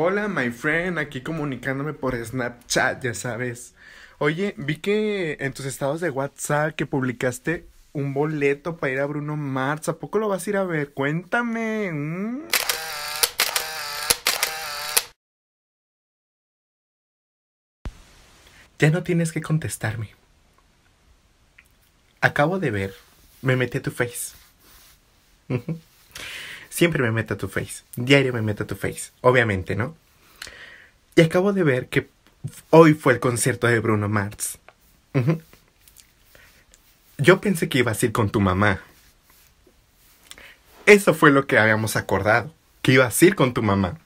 Hola, my friend, aquí comunicándome por Snapchat, ya sabes. Oye, vi que en tus estados de WhatsApp que publicaste un boleto para ir a Bruno Mars. ¿A poco lo vas a ir a ver? Cuéntame. Mm. Ya no tienes que contestarme. Acabo de ver. Me metí a tu face. Siempre me meto a tu face. Diario me meto a tu face. Obviamente, ¿no? Y acabo de ver que hoy fue el concierto de Bruno Mars. Yo pensé que ibas a ir con tu mamá. Eso fue lo que habíamos acordado. Que ibas a ir con tu mamá.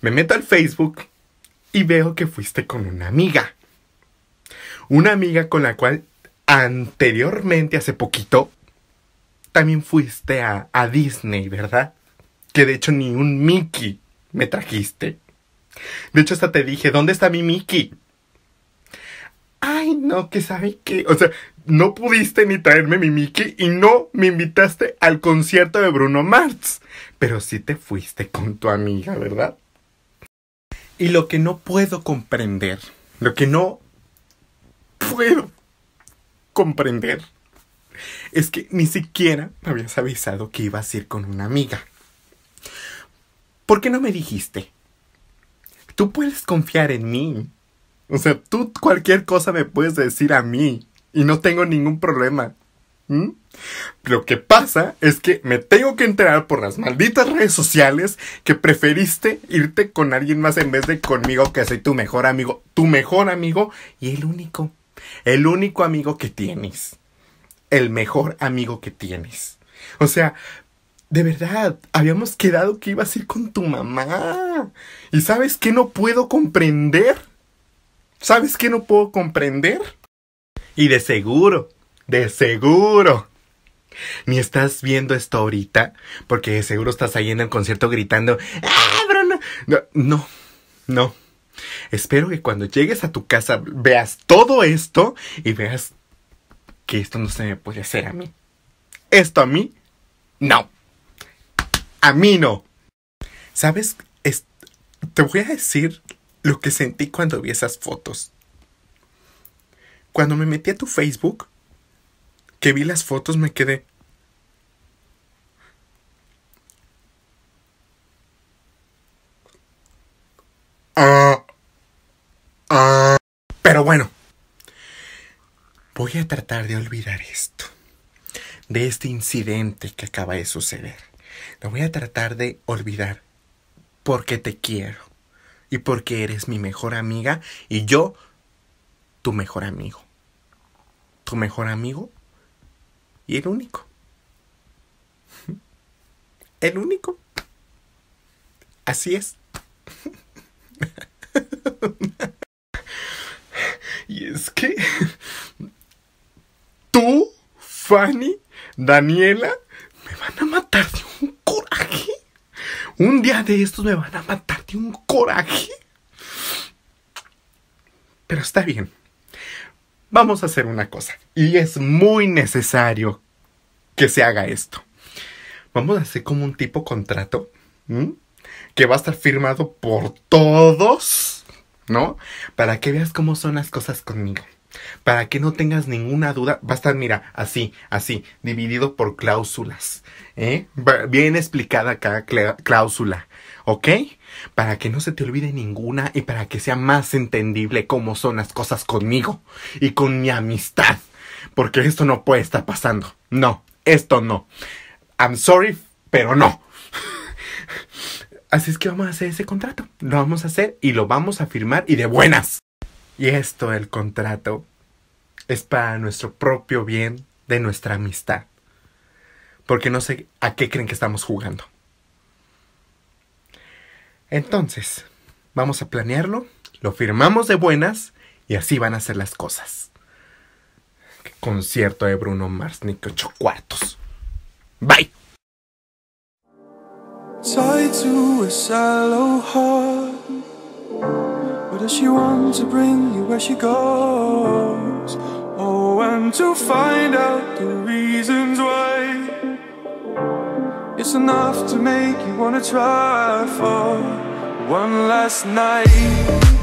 Me meto al Facebook y veo que fuiste con una amiga. Una amiga con la cual anteriormente, hace poquito, también fuiste a, Disney, ¿verdad? Que de hecho ni un Mickey me trajiste. De hecho, hasta te dije, ¿dónde está mi Mickey? Ay, no, que sabe qué. O sea, no pudiste ni traerme mi Mickey y no me invitaste al concierto de Bruno Mars. Pero sí te fuiste con tu amiga, ¿verdad? Y lo que no puedo comprender, lo que no puedo comprender es que ni siquiera me habías avisado que ibas a ir con una amiga. ¿Por qué no me dijiste? Tú puedes confiar en mí. O sea, tú cualquier cosa me puedes decir a mí y no tengo ningún problema. ¿Mm? Lo que pasa es que me tengo que enterar por las malditas redes sociales que preferiste irte con alguien más en vez de conmigo que soy tu mejor amigo, tu mejor amigo y el único, el único amigo que tienes el mejor amigo que tienes. O sea, de verdad, habíamos quedado que ibas a ir con tu mamá. ¿Y sabes que no puedo comprender? ¿Sabes qué no puedo comprender? Y de seguro, de seguro. Ni estás viendo esto ahorita, porque de seguro estás ahí en el concierto gritando, ¡Ah, Bruno! No, no, no. Espero que cuando llegues a tu casa veas todo esto y veas que esto no se me puede hacer a mí. Esto a mí, no. A mí no. ¿Sabes? te voy a decir lo que sentí cuando vi esas fotos. Cuando me metí a tu Facebook, que vi las fotos, me quedé... ah. ah". Pero bueno, Voy a tratar de olvidar esto, de este incidente que acaba de suceder. Lo voy a tratar de olvidar porque te quiero y porque eres mi mejor amiga y yo tu mejor amigo. Tu mejor amigo y el único. El único. Así es. y es que tú, Fanny, Daniela, me van a matar de un coraje. Un día de estos me van a matar de un coraje. Pero está bien. Vamos a hacer una cosa. Y es muy necesario que se haga esto. Vamos a hacer como un tipo contrato. Que va a estar firmado por todos. ¿No? Para que veas cómo son las cosas conmigo. Para que no tengas ninguna duda, va a estar, mira, así, así, dividido por cláusulas. ¿eh? Bien explicada cada cláusula. ¿Ok? Para que no se te olvide ninguna y para que sea más entendible cómo son las cosas conmigo y con mi amistad. Porque esto no puede estar pasando. No, esto no. I'm sorry, pero no. Así es que vamos a hacer ese contrato. Lo vamos a hacer y lo vamos a firmar y de buenas. Y esto, el contrato, es para nuestro propio bien de nuestra amistad. Porque no sé a qué creen que estamos jugando. Entonces, vamos a planearlo, lo firmamos de buenas y así van a ser las cosas. Concierto de Bruno Mars, ocho cuartos. Bye. a Does she want to bring you where she goes? Oh, and to find out the reasons why It's enough to make you wanna try for one last night